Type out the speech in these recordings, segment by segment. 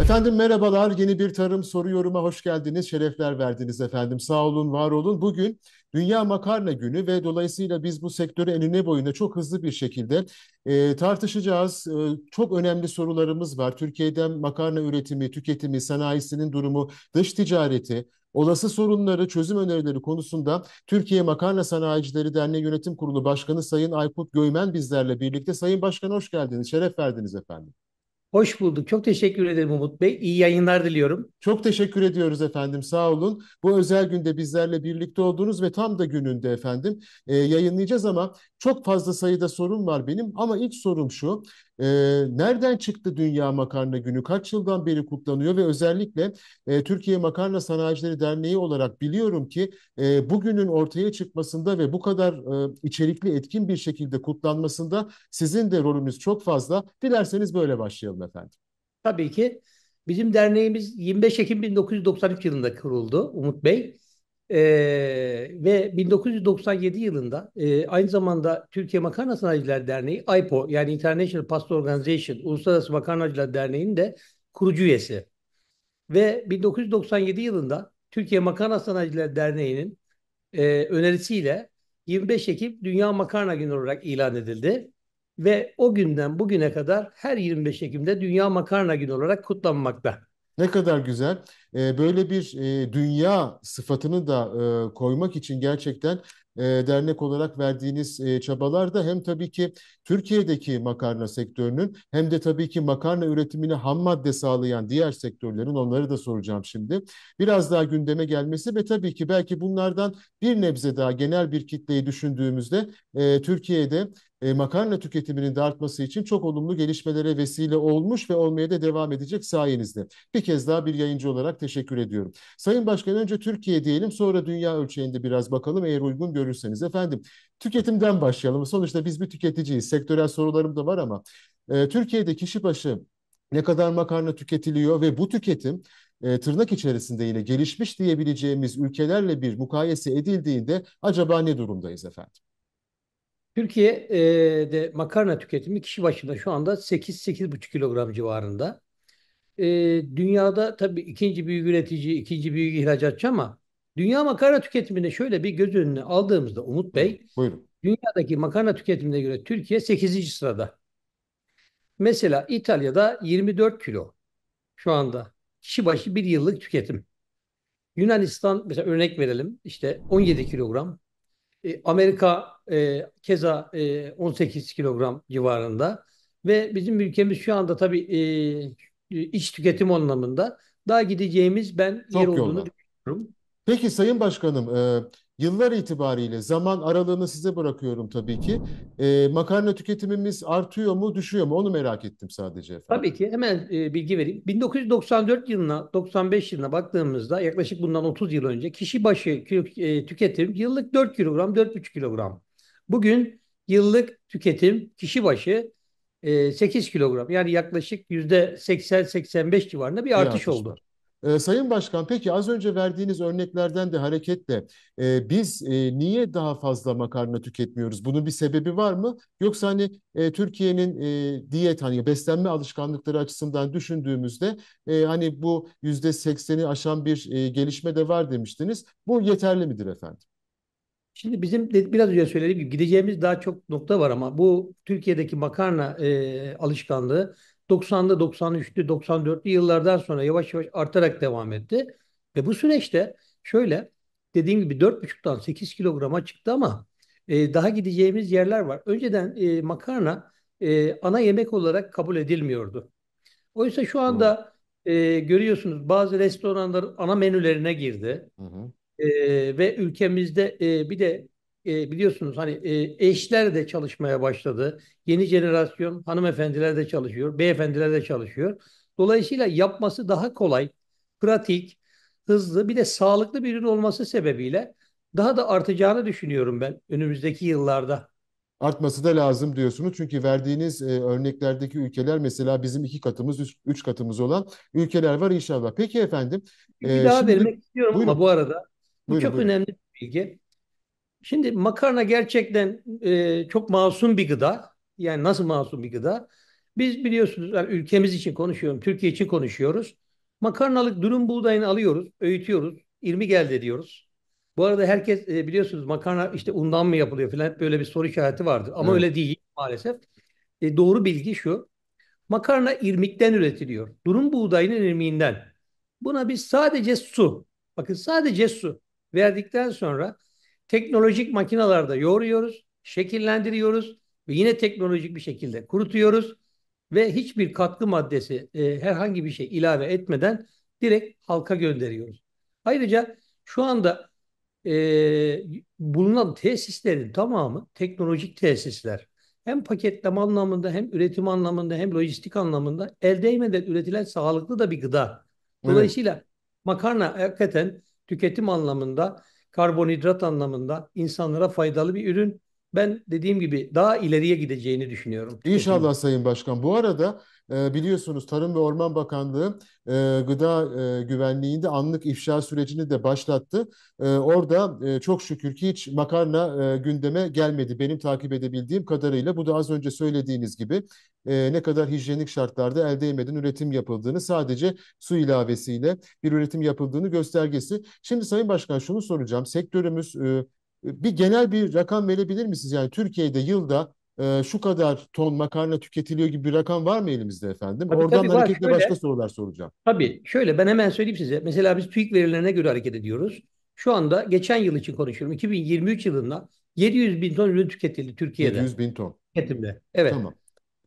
Efendim merhabalar. Yeni bir tarım soru yoruma hoş geldiniz. Şerefler verdiniz efendim. Sağ olun, var olun. Bugün Dünya Makarna Günü ve dolayısıyla biz bu sektörü enine boyuna çok hızlı bir şekilde e, tartışacağız. E, çok önemli sorularımız var. Türkiye'den makarna üretimi, tüketimi, sanayisinin durumu, dış ticareti, Olası sorunları, çözüm önerileri konusunda Türkiye Makarna Sanayicileri Derneği Yönetim Kurulu Başkanı Sayın Aykut Göymen bizlerle birlikte. Sayın Başkan hoş geldiniz, şeref verdiniz efendim. Hoş bulduk. Çok teşekkür ederim Umut Bey. İyi yayınlar diliyorum. Çok teşekkür ediyoruz efendim. Sağ olun. Bu özel günde bizlerle birlikte olduğunuz ve tam da gününde efendim e, yayınlayacağız ama çok fazla sayıda sorun var benim ama ilk sorum şu. E, nereden çıktı Dünya Makarna Günü? Kaç yıldan beri kutlanıyor ve özellikle e, Türkiye Makarna Sanayicileri Derneği olarak biliyorum ki e, bugünün ortaya çıkmasında ve bu kadar e, içerikli etkin bir şekilde kutlanmasında sizin de rolünüz çok fazla. Dilerseniz böyle başlayalım efendim. Tabii ki. Bizim derneğimiz 25 Ekim 1993 yılında kuruldu Umut Bey. E, ve 1997 yılında e, aynı zamanda Türkiye Makarna Sanayiciler Derneği, IPO yani International Pasta Organization, Uluslararası Makarnacılar Derneği'nin de kurucu üyesi. Ve 1997 yılında Türkiye Makarna Sanayiciler Derneği'nin e, önerisiyle 25 Ekim Dünya Makarna Günü olarak ilan edildi. Ve o günden bugüne kadar her 25 Ekim'de Dünya Makarna Günü olarak kutlanmakta. Ne kadar güzel. Ee, böyle bir e, dünya sıfatını da e, koymak için gerçekten e, dernek olarak verdiğiniz e, çabalarda hem tabii ki Türkiye'deki makarna sektörünün hem de tabii ki makarna üretimini ham madde sağlayan diğer sektörlerin onları da soracağım şimdi. Biraz daha gündeme gelmesi ve tabii ki belki bunlardan bir nebze daha genel bir kitleyi düşündüğümüzde e, Türkiye'de e, makarna tüketiminin de artması için çok olumlu gelişmelere vesile olmuş ve olmaya da devam edecek sayenizde. Bir kez daha bir yayıncı olarak teşekkür ediyorum. Sayın Başkan önce Türkiye diyelim sonra dünya ölçeğinde biraz bakalım eğer uygun görürseniz görürseniz. Efendim tüketimden başlayalım. Sonuçta biz bir tüketiciyiz. Sektörel sorularım da var ama e, Türkiye'de kişi başı ne kadar makarna tüketiliyor ve bu tüketim e, tırnak içerisinde yine gelişmiş diyebileceğimiz ülkelerle bir mukayese edildiğinde acaba ne durumdayız efendim? Türkiye'de makarna tüketimi kişi başına şu anda 8-8,5 kilogram civarında. E, dünyada tabii ikinci büyük üretici, ikinci büyük ihracatçı ama Dünya makarna tüketiminde şöyle bir göz önüne aldığımızda Umut Bey, Buyurun. dünyadaki makarna tüketimine göre Türkiye 8. sırada. Mesela İtalya'da 24 kilo şu anda kişi başı bir yıllık tüketim. Yunanistan mesela örnek verelim işte 17 kilogram. E, Amerika e, keza e, 18 kilogram civarında ve bizim ülkemiz şu anda tabii e, iç tüketim anlamında daha gideceğimiz ben Çok yer olduğunu düşünüyorum. Peki Sayın Başkanım, e, yıllar itibariyle zaman aralığını size bırakıyorum tabii ki. E, makarna tüketimimiz artıyor mu, düşüyor mu? Onu merak ettim sadece efendim. Tabii ki hemen e, bilgi vereyim. 1994 yılına, 95 yılına baktığımızda yaklaşık bundan 30 yıl önce kişi başı e, tüketim yıllık 4 kilogram, 4,5 kilogram. Bugün yıllık tüketim kişi başı 8 e, kilogram. Yani yaklaşık %80-85 civarında bir artış, bir artış oldu. Var. E, Sayın Başkan peki az önce verdiğiniz örneklerden de hareketle e, biz e, niye daha fazla makarna tüketmiyoruz? Bunun bir sebebi var mı? Yoksa hani e, Türkiye'nin e, diyet hani beslenme alışkanlıkları açısından düşündüğümüzde e, hani bu yüzde sekseni aşan bir e, gelişme de var demiştiniz. Bu yeterli midir efendim? Şimdi bizim de, biraz önce söylediğim gibi gideceğimiz daha çok nokta var ama bu Türkiye'deki makarna e, alışkanlığı 90'da, 93'lü, 94'lü yıllardan sonra yavaş yavaş artarak devam etti. Ve bu süreçte şöyle dediğim gibi 4,5'tan 8 kilograma çıktı ama e, daha gideceğimiz yerler var. Önceden e, makarna e, ana yemek olarak kabul edilmiyordu. Oysa şu anda e, görüyorsunuz bazı restoranlar ana menülerine girdi. Hı hı. E, ve ülkemizde e, bir de e, biliyorsunuz hani e, eşler de çalışmaya başladı. Yeni jenerasyon hanımefendiler de çalışıyor, beyefendiler de çalışıyor. Dolayısıyla yapması daha kolay, pratik, hızlı bir de sağlıklı bir ürün olması sebebiyle daha da artacağını düşünüyorum ben önümüzdeki yıllarda. Artması da lazım diyorsunuz. Çünkü verdiğiniz e, örneklerdeki ülkeler mesela bizim iki katımız, üç, üç katımız olan ülkeler var inşallah. Peki efendim. Bir e, daha şimdi... vermek istiyorum buyurun. ama bu arada. Bu buyurun, çok buyurun. önemli bir bilgi. Şimdi makarna gerçekten e, çok masum bir gıda. Yani nasıl masum bir gıda? Biz biliyorsunuz yani ülkemiz için konuşuyorum, Türkiye için konuşuyoruz. Makarnalık durum buğdayını alıyoruz, öğütüyoruz, irmi geldi diyoruz. Bu arada herkes e, biliyorsunuz makarna işte undan mı yapılıyor falan böyle bir soru işareti vardı. Ama evet. öyle değil maalesef. E, doğru bilgi şu. Makarna irmikten üretiliyor. Durum buğdayının irmiğinden. Buna biz sadece su, bakın sadece su verdikten sonra teknolojik makinalarda yoğuruyoruz, şekillendiriyoruz ve yine teknolojik bir şekilde kurutuyoruz ve hiçbir katkı maddesi e, herhangi bir şey ilave etmeden direkt halka gönderiyoruz. Ayrıca şu anda e, bulunan tesislerin tamamı teknolojik tesisler. Hem paketleme anlamında hem üretim anlamında hem lojistik anlamında el değmeden üretilen sağlıklı da bir gıda. Dolayısıyla evet. makarna hakikaten tüketim anlamında karbonhidrat anlamında insanlara faydalı bir ürün ben dediğim gibi daha ileriye gideceğini düşünüyorum. İnşallah Sayın Başkan. Bu arada e, biliyorsunuz Tarım ve Orman Bakanlığı e, gıda e, güvenliğinde anlık ifşa sürecini de başlattı. Orada çok şükür ki hiç makarna gündeme gelmedi benim takip edebildiğim kadarıyla. Bu da az önce söylediğiniz gibi ne kadar hijyenik şartlarda elde edemeden üretim yapıldığını sadece su ilavesiyle bir üretim yapıldığını göstergesi. Şimdi Sayın Başkan şunu soracağım. Sektörümüz bir genel bir rakam verebilir misiniz? Yani Türkiye'de yılda e, şu kadar ton makarna tüketiliyor gibi bir rakam var mı elimizde efendim? Tabii, Oradan tabii, hareketle şöyle, başka sorular soracağım. Tabii şöyle ben hemen söyleyeyim size. Mesela biz TÜİK verilerine göre hareket ediyoruz. Şu anda geçen yıl için konuşuyorum. 2023 yılında 700 bin ton ürün tüketildi Türkiye'de. 700 bin ton. Tüketimde. Evet. Tamam.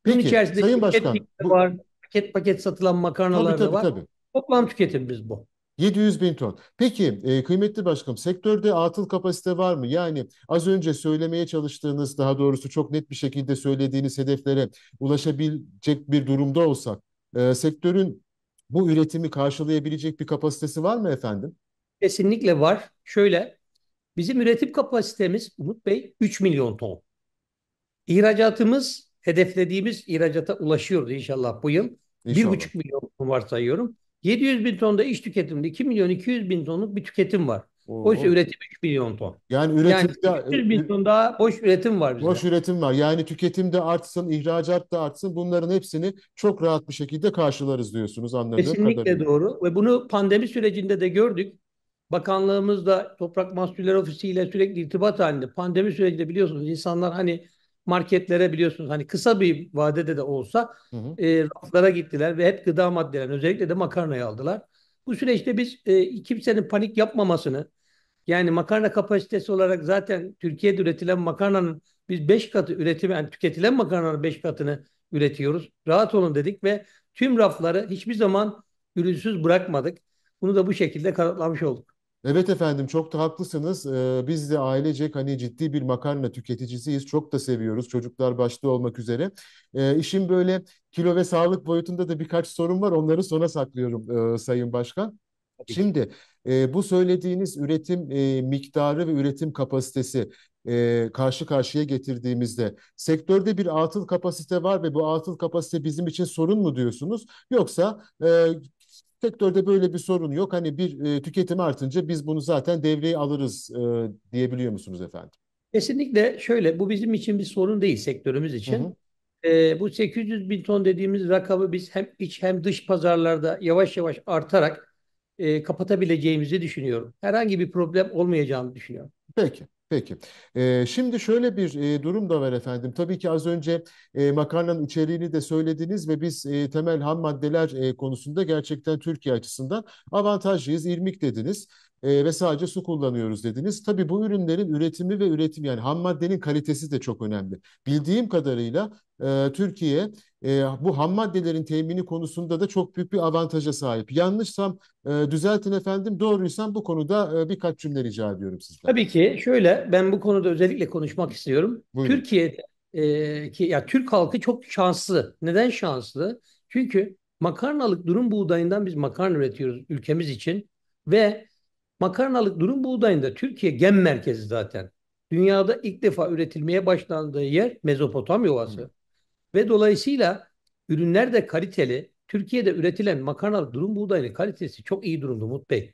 Peki içerisinde Sayın Başkan. Bu... Var, paket paket satılan makarnalar tabii, tabii, da var. Tabii. Toplam tüketimimiz bu. 700 bin ton. Peki e, kıymetli başkanım sektörde atıl kapasite var mı? Yani az önce söylemeye çalıştığınız daha doğrusu çok net bir şekilde söylediğiniz hedeflere ulaşabilecek bir durumda olsak e, sektörün bu üretimi karşılayabilecek bir kapasitesi var mı efendim? Kesinlikle var. Şöyle bizim üretim kapasitemiz Umut Bey 3 milyon ton. İhracatımız hedeflediğimiz ihracata ulaşıyoruz inşallah bu yıl. İnşallah. 1,5 milyon ton varsayıyorum. 700 bin tonda iş tüketiminde 2 milyon 200 bin tonluk bir tüketim var. Oo. Oysa üretim 3 milyon ton. Yani üretimde yani 300 bin ton daha boş üretim var bizde. Boş üretim var. Yani tüketimde artsın, ihracat da artsın. Bunların hepsini çok rahat bir şekilde karşılarız diyorsunuz anladığım Kesinlikle kadarıyla. doğru. Ve bunu pandemi sürecinde de gördük. Bakanlığımızla Toprak Mahsulleri Ofisi ile sürekli irtibat halinde. Pandemi sürecinde biliyorsunuz insanlar hani marketlere biliyorsunuz hani kısa bir vadede de olsa hı hı. E, raflara gittiler ve hep gıda maddelerini özellikle de makarnayı aldılar. Bu süreçte biz e, kimsenin panik yapmamasını yani makarna kapasitesi olarak zaten Türkiye'de üretilen makarnanın biz 5 katı üretimi yani tüketilen makarnanın 5 katını üretiyoruz. Rahat olun dedik ve tüm rafları hiçbir zaman ürünsüz bırakmadık. Bunu da bu şekilde kanıtlamış olduk. Evet efendim çok da haklısınız. Ee, biz de ailecek hani ciddi bir makarna tüketicisiyiz. Çok da seviyoruz çocuklar başta olmak üzere. Ee, işin böyle kilo ve sağlık boyutunda da birkaç sorun var. Onları sona saklıyorum e, Sayın Başkan. Şimdi e, bu söylediğiniz üretim e, miktarı ve üretim kapasitesi e, karşı karşıya getirdiğimizde sektörde bir atıl kapasite var ve bu atıl kapasite bizim için sorun mu diyorsunuz? Yoksa e, Sektörde böyle bir sorun yok. Hani bir e, tüketim artınca biz bunu zaten devreye alırız e, diyebiliyor musunuz efendim? Kesinlikle şöyle bu bizim için bir sorun değil sektörümüz için. Hı hı. E, bu 800 bin ton dediğimiz rakamı biz hem iç hem dış pazarlarda yavaş yavaş artarak e, kapatabileceğimizi düşünüyorum. Herhangi bir problem olmayacağını düşünüyorum. Peki. Peki. Ee, şimdi şöyle bir e, durum da var efendim. Tabii ki az önce e, makarnanın içeriğini de söylediniz ve biz e, temel ham maddeler e, konusunda gerçekten Türkiye açısından avantajlıyız. İrmik dediniz e, ve sadece su kullanıyoruz dediniz. Tabii bu ürünlerin üretimi ve üretim yani ham maddenin kalitesi de çok önemli. Bildiğim kadarıyla e, Türkiye e, bu ham maddelerin temini konusunda da çok büyük bir avantaja sahip. Yanlışsam e, düzeltin efendim, doğruysam bu konuda e, birkaç cümle rica ediyorum sizden. Tabii ki şöyle ben bu konuda özellikle konuşmak istiyorum. Buyurun. Türkiye'de e, ki ya Türk halkı çok şanslı. Neden şanslı? Çünkü makarnalık durum buğdayından biz makarna üretiyoruz ülkemiz için ve makarnalık durum buğdayında Türkiye gen merkezi zaten. Dünyada ilk defa üretilmeye başlandığı yer Mezopotamya Ovası. Hı. Ve dolayısıyla ürünler de kaliteli. Türkiye'de üretilen makarnalı durum buğdayının kalitesi çok iyi durumda Umut Bey.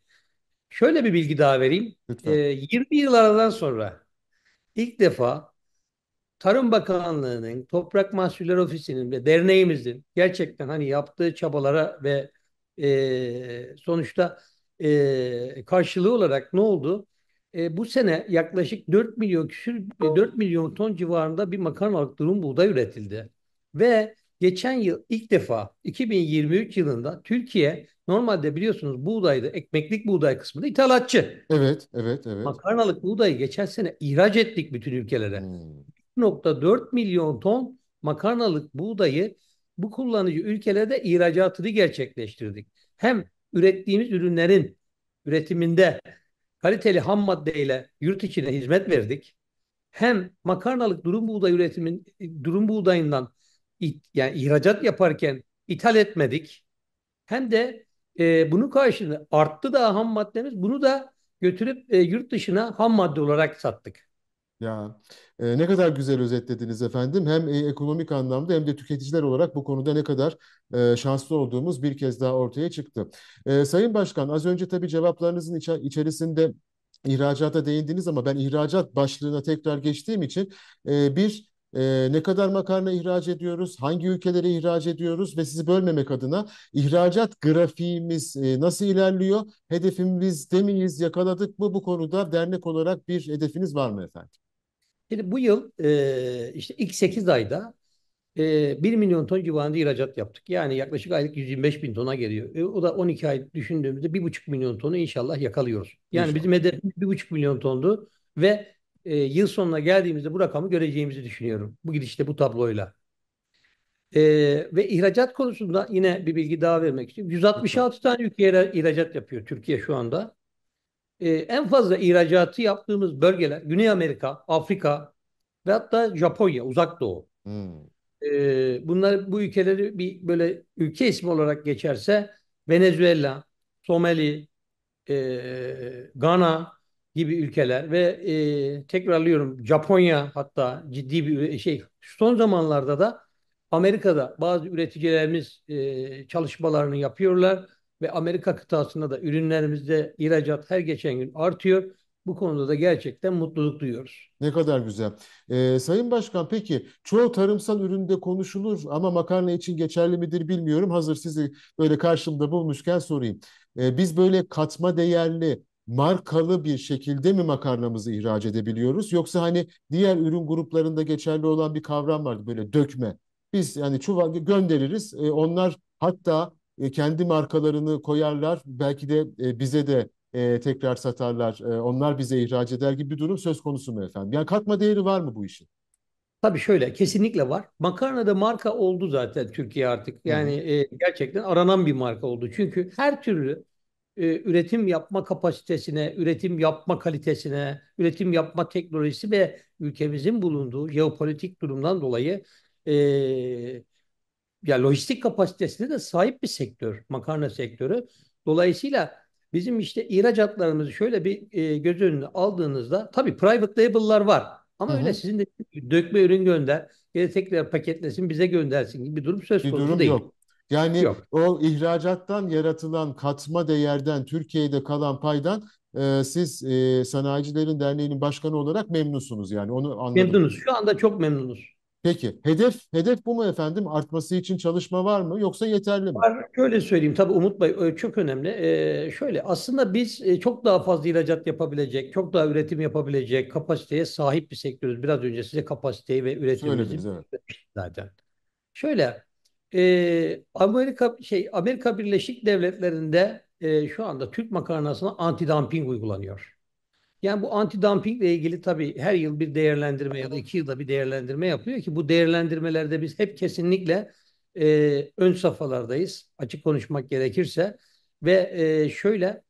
Şöyle bir bilgi daha vereyim. E, ee, 20 yıl sonra ilk defa Tarım Bakanlığı'nın, Toprak Mahsulleri Ofisi'nin ve derneğimizin gerçekten hani yaptığı çabalara ve e, sonuçta e, karşılığı olarak ne oldu? E, bu sene yaklaşık 4 milyon küsür 4 milyon ton civarında bir makarnalık durum buğday üretildi. Ve geçen yıl ilk defa 2023 yılında Türkiye normalde biliyorsunuz buğdayda ekmeklik buğday kısmında ithalatçı. Evet, evet, evet. Makarnalık buğdayı geçen sene ihraç ettik bütün ülkelere. Hmm. 1.4 milyon ton makarnalık buğdayı bu kullanıcı ülkelerde ihracatını gerçekleştirdik. Hem ürettiğimiz ürünlerin üretiminde kaliteli ham maddeyle yurt içine hizmet verdik. Hem makarnalık durum buğday üretimin durum buğdayından yani ihracat yaparken ithal etmedik. Hem de e, bunu karşılığı arttı da ham maddemiz. Bunu da götürüp e, yurt dışına ham madde olarak sattık. Ya e, ne kadar güzel özetlediniz efendim. Hem e, ekonomik anlamda hem de tüketiciler olarak bu konuda ne kadar e, şanslı olduğumuz bir kez daha ortaya çıktı. E, Sayın Başkan az önce tabii cevaplarınızın içer içerisinde ihracata değindiniz ama ben ihracat başlığına tekrar geçtiğim için e, bir e, ne kadar makarna ihraç ediyoruz, hangi ülkelere ihraç ediyoruz ve sizi bölmemek adına ihracat grafiğimiz e, nasıl ilerliyor, hedefimiz demeyiz, yakaladık mı bu konuda dernek olarak bir hedefiniz var mı efendim? Şimdi bu yıl e, işte ilk 8 ayda e, 1 milyon ton civarında ihracat yaptık. Yani yaklaşık aylık 125 bin tona geliyor. E, o da 12 ay düşündüğümüzde 1,5 milyon tonu inşallah yakalıyoruz. Yani inşallah. bizim hedefimiz 1,5 milyon tondu ve e, yıl sonuna geldiğimizde bu rakamı göreceğimizi düşünüyorum. Bu gidişte bu tabloyla. E, ve ihracat konusunda yine bir bilgi daha vermek istiyorum. 166 tane ülkeye ihracat yapıyor Türkiye şu anda. E, en fazla ihracatı yaptığımız bölgeler Güney Amerika, Afrika ve hatta Japonya, Uzak Doğu. Hmm. E, bunlar bu ülkeleri bir böyle ülke ismi olarak geçerse Venezuela, Somali, e, Gana, gibi ülkeler ve e, tekrarlıyorum Japonya hatta ciddi bir şey son zamanlarda da Amerika'da bazı üreticilerimiz e, çalışmalarını yapıyorlar ve Amerika kıtasında da ürünlerimizde ihracat her geçen gün artıyor. Bu konuda da gerçekten mutluluk duyuyoruz. Ne kadar güzel. Ee, Sayın Başkan peki çoğu tarımsal üründe konuşulur ama makarna için geçerli midir bilmiyorum. Hazır sizi böyle karşımda bulmuşken sorayım. Ee, biz böyle katma değerli markalı bir şekilde mi makarnamızı ihraç edebiliyoruz? Yoksa hani diğer ürün gruplarında geçerli olan bir kavram vardı böyle dökme. Biz yani çuval göndeririz. E, onlar hatta e, kendi markalarını koyarlar. Belki de e, bize de e, tekrar satarlar. E, onlar bize ihraç eder gibi bir durum söz konusu mu efendim? Yani katma değeri var mı bu işin? Tabii şöyle kesinlikle var. Makarna da marka oldu zaten Türkiye artık. Yani e, gerçekten aranan bir marka oldu. Çünkü her türlü e, üretim yapma kapasitesine, üretim yapma kalitesine, üretim yapma teknolojisi ve ülkemizin bulunduğu jeopolitik durumdan dolayı e, ya lojistik kapasitesine de sahip bir sektör, makarna sektörü. Dolayısıyla bizim işte ihracatlarımızı şöyle bir e, göz önüne aldığınızda tabii private label'lar var. Ama Hı-hı. öyle sizin de dökme ürün gönder, geri tekrar paketlesin bize göndersin gibi bir durum söz konusu değil. Yok. Yani Yok. o ihracattan yaratılan katma değerden Türkiye'de kalan paydan e, siz e, Sanayicilerin Derneği'nin başkanı olarak memnunsunuz yani onu anladım. Memnunuz. Şu anda çok memnunuz. Peki hedef hedef bu mu efendim? Artması için çalışma var mı yoksa yeterli mi? Var. Şöyle söyleyeyim tabii Umut Bey e, çok önemli. Ee, şöyle aslında biz e, çok daha fazla ihracat yapabilecek, çok daha üretim yapabilecek kapasiteye sahip bir sektörüz. Biraz önce size kapasiteyi ve üretimimizi evet. zaten. Şöyle ee, Amerika şey Amerika Birleşik Devletleri'nde e, şu anda Türk makarnasına anti-dumping uygulanıyor. Yani bu anti-dumping ile ilgili tabii her yıl bir değerlendirme ya da iki yılda bir değerlendirme yapıyor ki bu değerlendirmelerde biz hep kesinlikle e, ön safhalardayız açık konuşmak gerekirse ve e, şöyle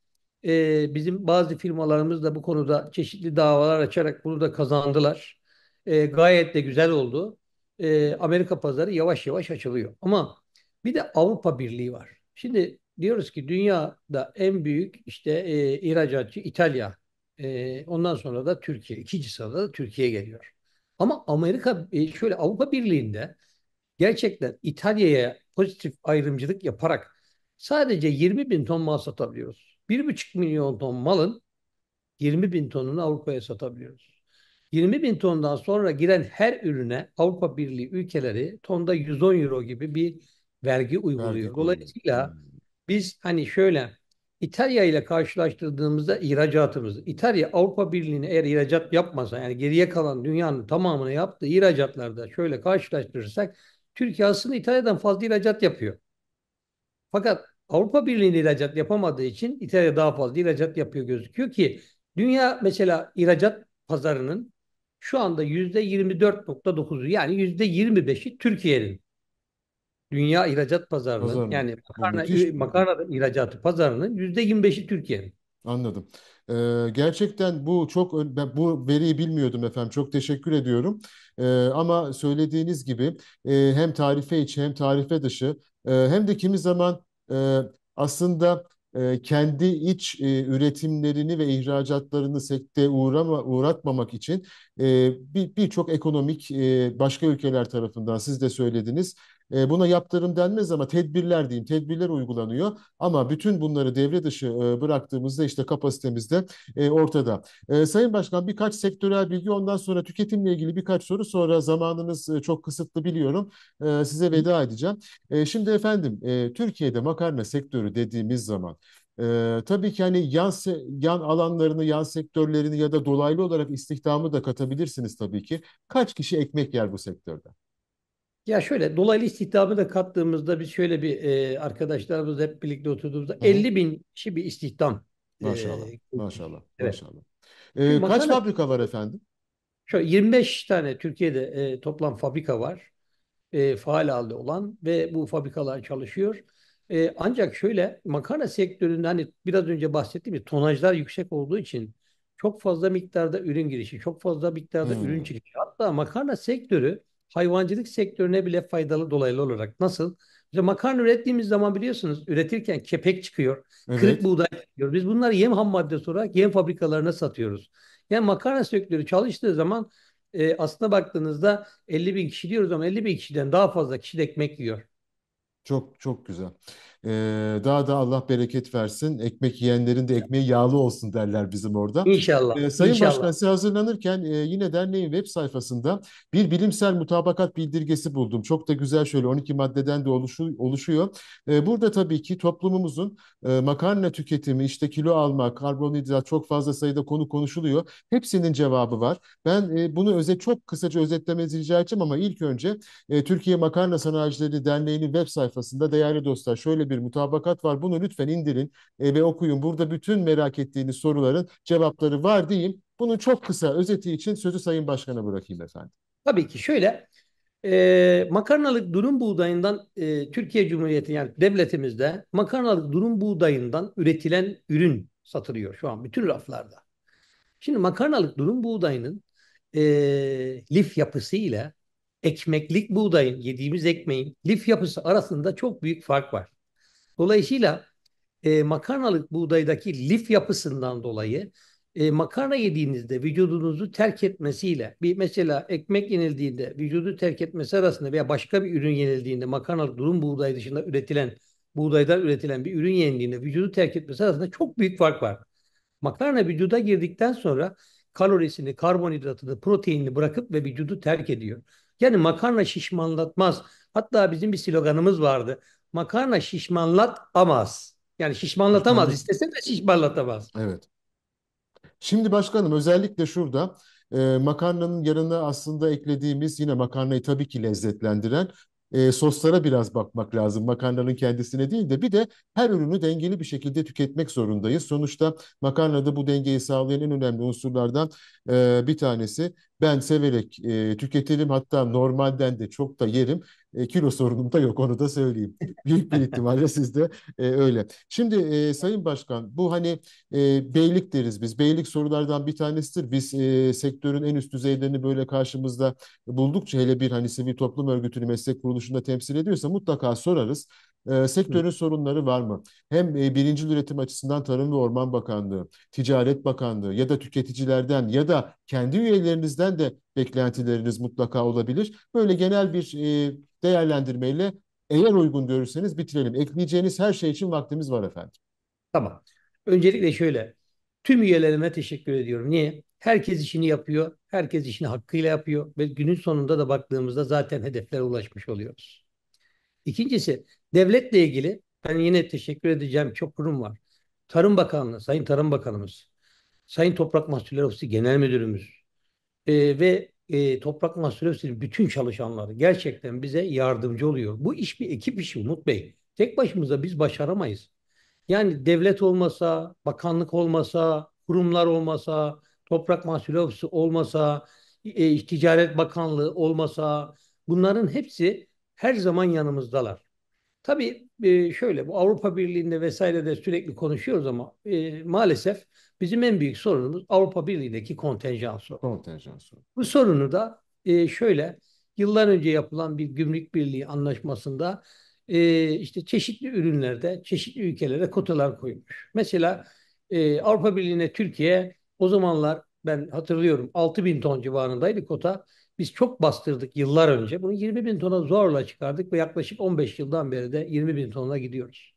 e, bizim bazı firmalarımız da bu konuda çeşitli davalar açarak bunu da kazandılar. E, gayet de güzel oldu e, Amerika pazarı yavaş yavaş açılıyor. Ama bir de Avrupa Birliği var. Şimdi diyoruz ki dünyada en büyük işte e, ihracatçı İtalya. E, ondan sonra da Türkiye. ikinci sırada da Türkiye geliyor. Ama Amerika e, şöyle Avrupa Birliği'nde gerçekten İtalya'ya pozitif ayrımcılık yaparak sadece 20 bin ton mal satabiliyoruz. 1,5 milyon ton malın 20 bin tonunu Avrupa'ya satabiliyoruz. 20 bin tondan sonra giren her ürüne Avrupa Birliği ülkeleri tonda 110 euro gibi bir vergi uyguluyor. Vergi Dolayısıyla hmm. biz hani şöyle İtalya ile karşılaştırdığımızda ihracatımız İtalya Avrupa Birliği'ne eğer ihracat yapmasa yani geriye kalan dünyanın tamamını yaptığı ihracatlarda şöyle karşılaştırırsak Türkiye aslında İtalya'dan fazla ihracat yapıyor. Fakat Avrupa Birliği'nin ihracat yapamadığı için İtalya daha fazla ihracat yapıyor gözüküyor ki dünya mesela ihracat pazarının şu anda %24.9'u yani %25'i Türkiye'nin dünya ihracat pazarının Pazarın. yani makarna, makarna ihracatı pazarının %25'i Türkiye'nin. Anladım. Ee, gerçekten bu çok ben bu veriyi bilmiyordum efendim. Çok teşekkür ediyorum. Ee, ama söylediğiniz gibi e, hem tarife içi hem tarife dışı e, hem de kimi zaman e, aslında ee, kendi iç e, üretimlerini ve ihracatlarını sekteye uğrama, uğratmamak için e, birçok bir ekonomik e, başka ülkeler tarafından siz de söylediniz e, buna yaptırım denmez ama tedbirler diyeyim, tedbirler uygulanıyor. Ama bütün bunları devre dışı e, bıraktığımızda işte kapasitemiz de e, ortada. E, Sayın Başkan birkaç sektörel bilgi ondan sonra tüketimle ilgili birkaç soru sonra zamanınız e, çok kısıtlı biliyorum. E, size veda edeceğim. E, şimdi efendim e, Türkiye'de makarna sektörü dediğimiz zaman ee, tabii ki hani yan yan alanlarını, yan sektörlerini ya da dolaylı olarak istihdamı da katabilirsiniz tabii ki. Kaç kişi ekmek yer bu sektörde? Ya şöyle dolaylı istihdamı da kattığımızda biz şöyle bir e, arkadaşlarımızla hep birlikte oturduğumuzda Hı hı. 50 bin kişi bir istihdam. E, Maşallah. Maşallah. evet. Maşallah. Ee, Şimdi kaç fabrika var efendim? Şöyle 25 tane Türkiye'de e, toplam fabrika var. E, faal halde olan ve bu fabrikalar çalışıyor. E, ancak şöyle makarna sektöründe hani biraz önce bahsettiğim gibi tonajlar yüksek olduğu için çok fazla miktarda ürün girişi, çok fazla miktarda Hmm. ürün çıkışı. Hatta makarna sektörü hayvancılık sektörüne bile faydalı dolaylı olarak. Nasıl? İşte makarna ürettiğimiz zaman biliyorsunuz üretirken kepek çıkıyor, evet. kırık buğday çıkıyor. Biz bunları yem ham maddesi olarak yem fabrikalarına satıyoruz. Yani makarna sektörü çalıştığı zaman e, aslına baktığınızda 50 bin kişi diyoruz ama 50 bin kişiden daha fazla kişi ekmek yiyor. Çok çok güzel daha da Allah bereket versin. Ekmek yiyenlerin de ekmeği yağlı olsun derler bizim orada. İnşallah. Ee, Sayın İnşallah. Başkan size hazırlanırken e, yine derneğin web sayfasında bir bilimsel mutabakat bildirgesi buldum. Çok da güzel şöyle 12 maddeden de oluşu, oluşuyor. E, burada tabii ki toplumumuzun e, makarna tüketimi, işte kilo alma, karbonhidrat çok fazla sayıda konu konuşuluyor. Hepsinin cevabı var. Ben e, bunu özet çok kısaca özetlemenizi rica edeceğim ama ilk önce e, Türkiye Makarna Sanayicileri Derneği'nin web sayfasında değerli dostlar şöyle bir bir mutabakat var. Bunu lütfen indirin e, ve okuyun. Burada bütün merak ettiğiniz soruların cevapları var diyeyim. Bunun çok kısa özeti için sözü Sayın Başkan'a bırakayım efendim. Tabii ki şöyle e, makarnalık durum buğdayından e, Türkiye Cumhuriyeti yani devletimizde makarnalık durum buğdayından üretilen ürün satılıyor şu an bütün raflarda. Şimdi makarnalık durum buğdayının e, lif yapısı ile ekmeklik buğdayın yediğimiz ekmeğin lif yapısı arasında çok büyük fark var. Dolayısıyla e, makarnalık buğdaydaki lif yapısından dolayı e, makarna yediğinizde vücudunuzu terk etmesiyle bir mesela ekmek yenildiğinde vücudu terk etmesi arasında veya başka bir ürün yenildiğinde makarnalık durum buğday dışında üretilen buğdaydan üretilen bir ürün yenildiğinde vücudu terk etmesi arasında çok büyük fark var. Makarna vücuda girdikten sonra kalorisini, karbonhidratını, proteinini bırakıp ve vücudu terk ediyor. Yani makarna şişmanlatmaz. Hatta bizim bir sloganımız vardı makarna şişmanlatamaz. Yani şişmanlatamaz. Evet. de şişmanlatamaz. Evet. Şimdi başkanım özellikle şurada e, makarnanın yanına aslında eklediğimiz yine makarnayı tabii ki lezzetlendiren e, soslara biraz bakmak lazım. Makarnanın kendisine değil de bir de her ürünü dengeli bir şekilde tüketmek zorundayız. Sonuçta makarnada bu dengeyi sağlayan en önemli unsurlardan e, bir tanesi ben severek e, tüketirim hatta normalden de çok da yerim. E, kilo sorunum da yok onu da söyleyeyim. Büyük bir ihtimalle siz de e, öyle. Şimdi e, Sayın Başkan bu hani e, beylik deriz biz. Beylik sorulardan bir tanesidir. Biz e, sektörün en üst düzeylerini böyle karşımızda buldukça hele bir hani sivil toplum örgütünü meslek kuruluşunda temsil ediyorsa mutlaka sorarız. E, sektörün Hı. sorunları var mı? Hem e, birinci üretim açısından Tarım ve Orman Bakanlığı, Ticaret Bakanlığı ya da tüketicilerden ya da kendi üyelerinizden de beklentileriniz mutlaka olabilir. Böyle genel bir e, değerlendirmeyle eğer uygun görürseniz bitirelim. Ekleyeceğiniz her şey için vaktimiz var efendim. Tamam. Öncelikle şöyle. Tüm üyelerime teşekkür ediyorum. Niye? Herkes işini yapıyor. Herkes işini hakkıyla yapıyor. Ve günün sonunda da baktığımızda zaten hedeflere ulaşmış oluyoruz. İkincisi devletle ilgili ben yine teşekkür edeceğim çok kurum var. Tarım Bakanlığı, Sayın Tarım Bakanımız, Sayın Toprak Mahsulleri Ofisi Genel Müdürümüz e, ve e, Toprak Mahsulleri Ofisi'nin bütün çalışanları gerçekten bize yardımcı oluyor. Bu iş bir ekip işi Umut Bey. Tek başımıza biz başaramayız. Yani devlet olmasa, bakanlık olmasa, kurumlar olmasa, Toprak Mahsulü Ofisi olmasa, e, Ticaret Bakanlığı olmasa bunların hepsi her zaman yanımızdalar. Tabii e, şöyle bu Avrupa Birliği'nde vesaire de sürekli konuşuyoruz ama e, maalesef bizim en büyük sorunumuz Avrupa Birliği'ndeki kontenjan sorunu. Kontenjan sorunu. Bu sorunu da e, şöyle yıllar önce yapılan bir gümrük birliği anlaşmasında işte çeşitli ürünlerde çeşitli ülkelere kotalar koymuş. Mesela Avrupa Birliği'ne Türkiye o zamanlar ben hatırlıyorum bin ton civarındaydı kota. Biz çok bastırdık yıllar önce. Bunu 20 bin tona zorla çıkardık ve yaklaşık 15 yıldan beri de 20 bin tona gidiyoruz.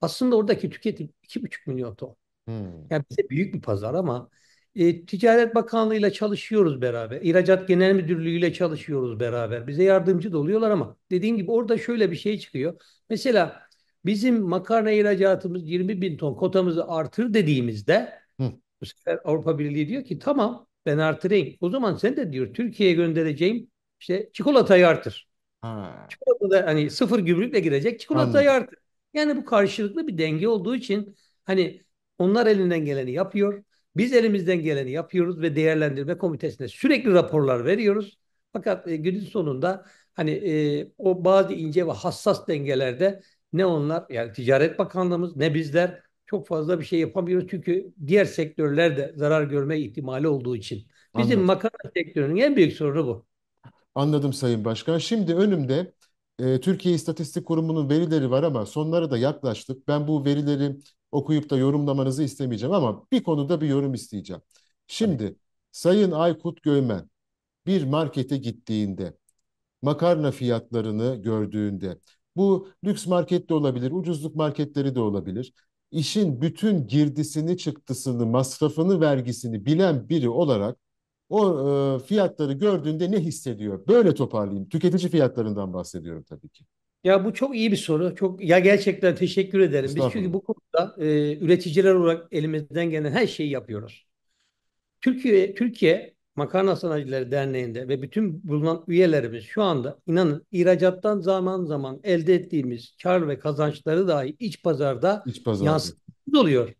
Aslında oradaki tüketim 2,5 milyon ton. Hmm. Yani bize büyük bir pazar ama e, Ticaret Bakanlığı ile çalışıyoruz beraber. İhracat Genel Müdürlüğü ile çalışıyoruz beraber. Bize yardımcı da oluyorlar ama dediğim gibi orada şöyle bir şey çıkıyor. Mesela bizim makarna ihracatımız 20 bin ton kotamızı artır dediğimizde Hı. bu sefer Avrupa Birliği diyor ki tamam ben artırayım. O zaman sen de diyor Türkiye'ye göndereceğim işte çikolatayı artır. Ha. Çikolata da hani sıfır gümrükle girecek çikolatayı Anladım. artır. Yani bu karşılıklı bir denge olduğu için hani onlar elinden geleni yapıyor. Biz elimizden geleni yapıyoruz ve değerlendirme komitesine sürekli raporlar veriyoruz. Fakat e, günün sonunda hani e, o bazı ince ve hassas dengelerde ne onlar yani Ticaret Bakanlığımız ne bizler çok fazla bir şey yapamıyoruz. Çünkü diğer sektörler de zarar görme ihtimali olduğu için. Bizim Anladım. makarna sektörünün en büyük sorunu bu. Anladım Sayın Başkan. Şimdi önümde e, Türkiye İstatistik Kurumu'nun verileri var ama sonlara da yaklaştık. Ben bu verileri okuyup da yorumlamanızı istemeyeceğim ama bir konuda bir yorum isteyeceğim. Şimdi evet. Sayın Aykut Göymen bir markete gittiğinde makarna fiyatlarını gördüğünde bu lüks market de olabilir, ucuzluk marketleri de olabilir işin bütün girdisini, çıktısını, masrafını, vergisini bilen biri olarak o e, fiyatları gördüğünde ne hissediyor? Böyle toparlayayım. Tüketici fiyatlarından bahsediyorum tabii ki. Ya bu çok iyi bir soru. Çok ya gerçekten teşekkür ederim. Biz çünkü bu konuda e, üreticiler olarak elimizden gelen her şeyi yapıyoruz. Türkiye Türkiye Makarna Sanayicileri Derneği'nde ve bütün bulunan üyelerimiz şu anda inanın ihracattan zaman zaman elde ettiğimiz kar ve kazançları dahi iç pazarda, iç pazarda. yansıtımız oluyor.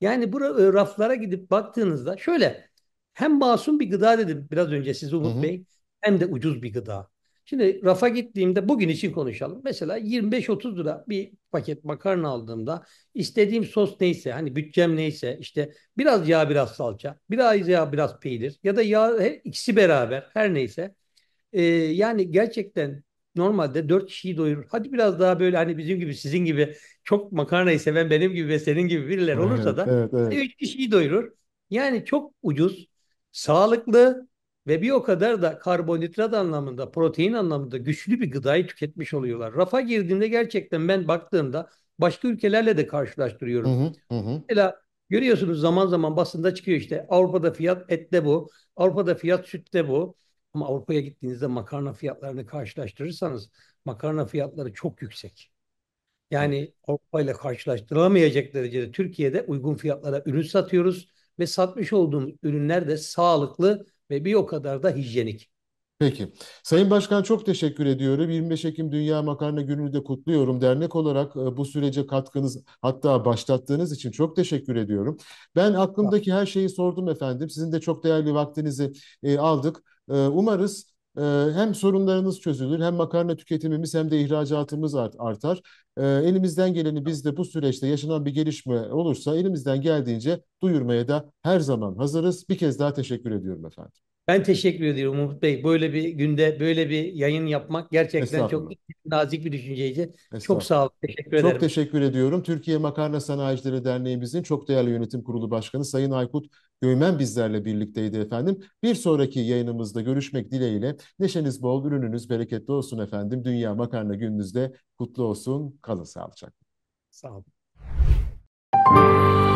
Yani bu e, raflara gidip baktığınızda şöyle hem masum bir gıda dedim biraz önce siz Umut hı hı. Bey hem de ucuz bir gıda. Şimdi rafa gittiğimde bugün için konuşalım. Mesela 25-30 lira bir paket makarna aldığımda istediğim sos neyse hani bütçem neyse işte biraz yağ biraz salça biraz yağ biraz peynir ya da yağ ikisi beraber her neyse ee, yani gerçekten normalde 4 kişiyi doyurur. Hadi biraz daha böyle hani bizim gibi sizin gibi çok makarnayı seven benim gibi ve senin gibi biriler olursa evet, da evet, evet. 3 kişiyi doyurur. Yani çok ucuz, sağlıklı ve bir o kadar da karbonhidrat anlamında, protein anlamında güçlü bir gıdayı tüketmiş oluyorlar. Rafa girdiğinde gerçekten ben baktığımda başka ülkelerle de karşılaştırıyorum. Hı Mesela görüyorsunuz zaman zaman basında çıkıyor işte Avrupa'da fiyat ette bu, Avrupa'da fiyat sütte bu. Ama Avrupa'ya gittiğinizde makarna fiyatlarını karşılaştırırsanız makarna fiyatları çok yüksek. Yani Avrupa ile karşılaştırılamayacak derecede Türkiye'de uygun fiyatlara ürün satıyoruz ve satmış olduğumuz ürünler de sağlıklı ve bir o kadar da hijyenik. Peki. Sayın Başkan çok teşekkür ediyorum. 25 Ekim Dünya Makarna Günü'nü de kutluyorum. Dernek olarak e, bu sürece katkınız hatta başlattığınız için çok teşekkür ediyorum. Ben aklımdaki her şeyi sordum efendim. Sizin de çok değerli vaktinizi e, aldık. E, umarız hem sorunlarınız çözülür hem makarna tüketimimiz hem de ihracatımız artar. Elimizden geleni biz de bu süreçte yaşanan bir gelişme olursa elimizden geldiğince duyurmaya da her zaman hazırız. Bir kez daha teşekkür ediyorum efendim. Ben teşekkür ediyorum Umut Bey. Böyle bir günde böyle bir yayın yapmak gerçekten çok nazik bir düşünceydi. Çok sağ olun. Teşekkür ederim. Çok teşekkür ediyorum. Türkiye Makarna Sanayicileri Derneğimizin çok değerli yönetim kurulu başkanı Sayın Aykut Göymen bizlerle birlikteydi efendim. Bir sonraki yayınımızda görüşmek dileğiyle. Neşeniz bol, ürününüz bereketli olsun efendim. Dünya Makarna gününüzde kutlu olsun. Kalın sağlıcakla. Sağ olun.